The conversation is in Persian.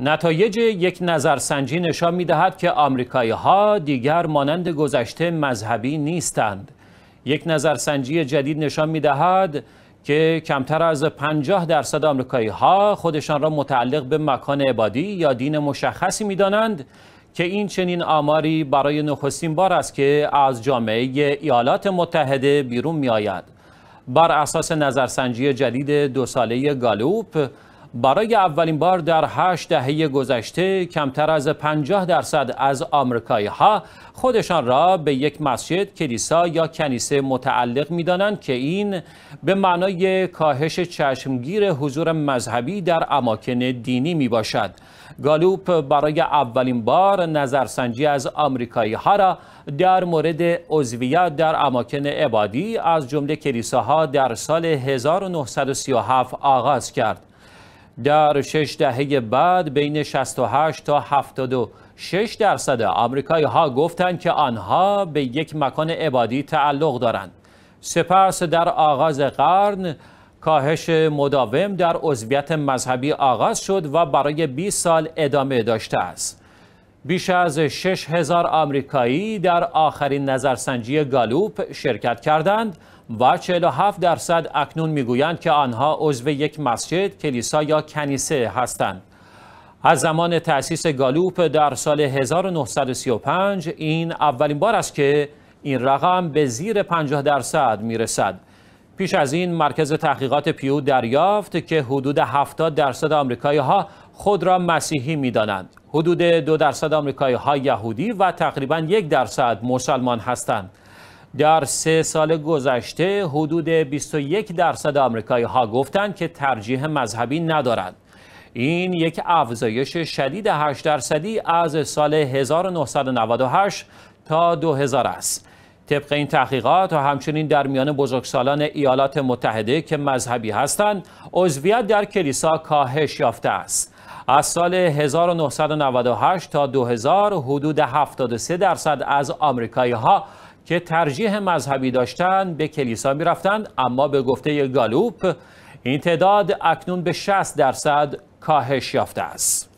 نتایج یک نظرسنجی نشان می دهد که آمریکایی ها دیگر مانند گذشته مذهبی نیستند. یک نظرسنجی جدید نشان می دهد که کمتر از 50 درصد آمریکایی ها خودشان را متعلق به مکان عبادی یا دین مشخصی می دانند که این چنین آماری برای نخستین بار است که از جامعه ایالات متحده بیرون می آید. بر اساس نظرسنجی جدید دو ساله گالوپ برای اولین بار در هشت دهه گذشته کمتر از 50 درصد از آمریکایی ها خودشان را به یک مسجد، کلیسا یا کنیسه متعلق می دانند که این به معنای کاهش چشمگیر حضور مذهبی در اماکن دینی می باشد. گالوپ برای اولین بار نظرسنجی از آمریکایی ها را در مورد عضویت در اماکن عبادی از جمله کلیساها در سال 1937 آغاز کرد. در شش دهه بعد بین 68 تا 76 درصد آمریکایی ها گفتند که آنها به یک مکان عبادی تعلق دارند. سپس در آغاز قرن کاهش مداوم در عضویت مذهبی آغاز شد و برای 20 سال ادامه داشته است. بیش از 6 هزار آمریکایی در آخرین نظرسنجی گالوپ شرکت کردند و 47 درصد اکنون میگویند که آنها عضو یک مسجد، کلیسا یا کنیسه هستند. از زمان تأسیس گالوپ در سال 1935 این اولین بار است که این رقم به زیر 50 درصد میرسد. پیش از این مرکز تحقیقات پیو دریافت که حدود 70 درصد آمریکایی ها خود را مسیحی می دانند. حدود دو درصد آمریکایی ها یهودی و تقریبا یک درصد مسلمان هستند. در سه سال گذشته حدود 21 درصد آمریکایی ها گفتند که ترجیح مذهبی ندارند. این یک افزایش شدید 8 درصدی از سال 1998 تا 2000 است. طبق این تحقیقات و همچنین در میان بزرگسالان ایالات متحده که مذهبی هستند، عضویت در کلیسا کاهش یافته است. از سال 1998 تا 2000 حدود 73 درصد از آمریکایی ها که ترجیح مذهبی داشتند به کلیسا می اما به گفته گالوپ این تعداد اکنون به 60 درصد کاهش یافته است.